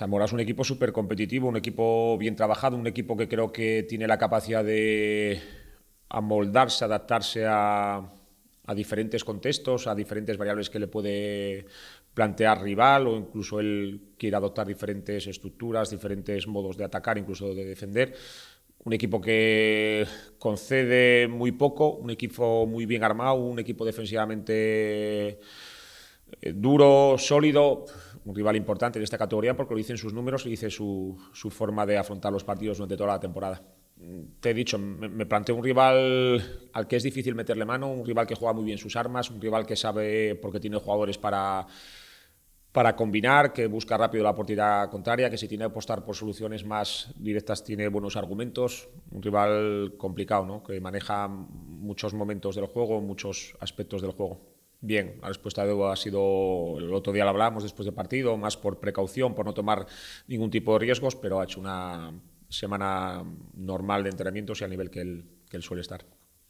Zamora es un equipo súper competitivo, un equipo bien trabajado, un equipo que creo que tiene la capacidad de amoldarse, adaptarse a, diferentes contextos, a diferentes variables que le puede plantear rival o incluso él quiere adoptar diferentes estructuras, diferentes modos de atacar, incluso de defender. Un equipo que concede muy poco, un equipo muy bien armado, un equipo defensivamente eh, duro, sólido un rival importante en esta categoría porque lo dicen sus números y dice su, forma de afrontar los partidos durante toda la temporada. Mm, te he dicho, me, planteo un rival al que es difícil meterle mano, un rival que juega muy bien sus armas, un rival que sabe porque tiene jugadores para para combinar, que busca rápido la oportunidad contraria, que si tiene que apostar por soluciones más directas tiene buenos argumentos. Un rival complicado, que maneja muchos momentos del juego, muchos aspectos del juego. Bien, la respuesta de Edu ha sido, el otro día lo hablamos después del partido, más por precaución, por no tomar ningún tipo de riesgos, pero ha hecho una semana normal de entrenamientos y a nivel que él, suele estar.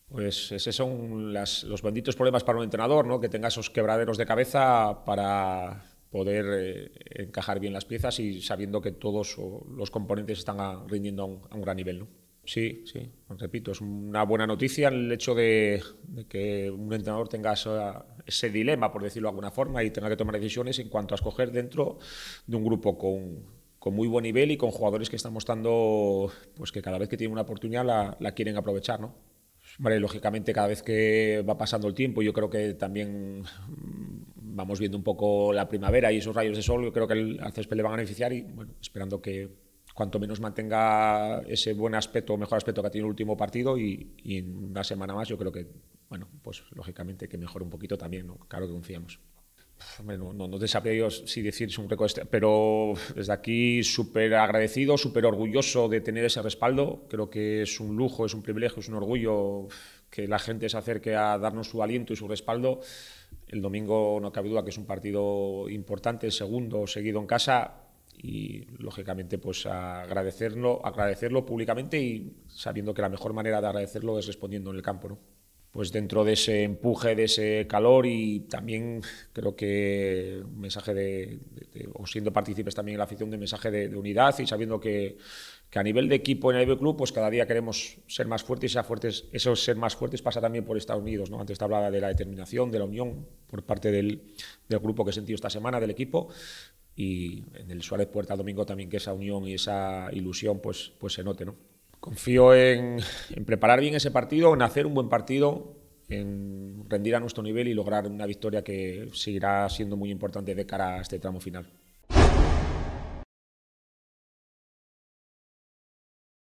Pues esos son los benditos problemas para un entrenador, ¿no? que tenga esos quebraderos de cabeza para poder eh, encajar bien las piezas y sabiendo que todos los componentes están rindiendo a un, a un gran nivel. ¿no? Sí, sí. Repito, es una buena noticia el hecho de, que un entrenador tenga ese dilema, por decirlo de alguna forma, y tenga que tomar decisiones en cuanto a escoger dentro de un grupo con, muy buen nivel y con jugadores que están mostrando pues, que cada vez que tienen una oportunidad la, quieren aprovechar, ¿no? lógicamente cada vez que va pasando el tiempo, yo creo que también mm, vamos viendo un poco la primavera y esos rayos de sol, yo creo que al césped le van a beneficiar y bueno, esperando que cuanto menos mantenga ese buen aspecto o mejor aspecto que tiene tenido el último partido y, en una semana más yo creo que, bueno, pues lógicamente que mejore un poquito también, claro que confiamos. no, nos si decir un récord, este, pero desde aquí súper agradecido, súper orgulloso de tener ese respaldo. Creo que es un lujo, es un privilegio, es un orgullo que la gente se acerque a darnos su aliento y su respaldo. El domingo no cabe duda que es un partido importante, el segundo seguido en casa y lógicamente pues agradecerlo, agradecerlo públicamente y sabiendo que la mejor manera de agradecerlo es respondiendo en el campo, ¿no? Pues dentro de ese empuje, de ese calor y también creo que un mensaje de, o siendo partícipes también en la afición de mensaje de, unidad y sabiendo que, que, a nivel de equipo en el club pues cada día queremos ser más fuertes y ser fuertes, eso ser más fuertes pasa también por Estados Unidos, ¿no? Antes te hablaba de la determinación, de la unión por parte del, del grupo que he sentido esta semana, del equipo, y en el Suárez Puerta domingo también que esa unión y esa ilusión pues, pues se note. ¿no? Confío en, en preparar bien ese partido, en hacer un buen partido, en rendir a nuestro nivel y lograr una victoria que seguirá siendo muy importante de cara a este tramo final.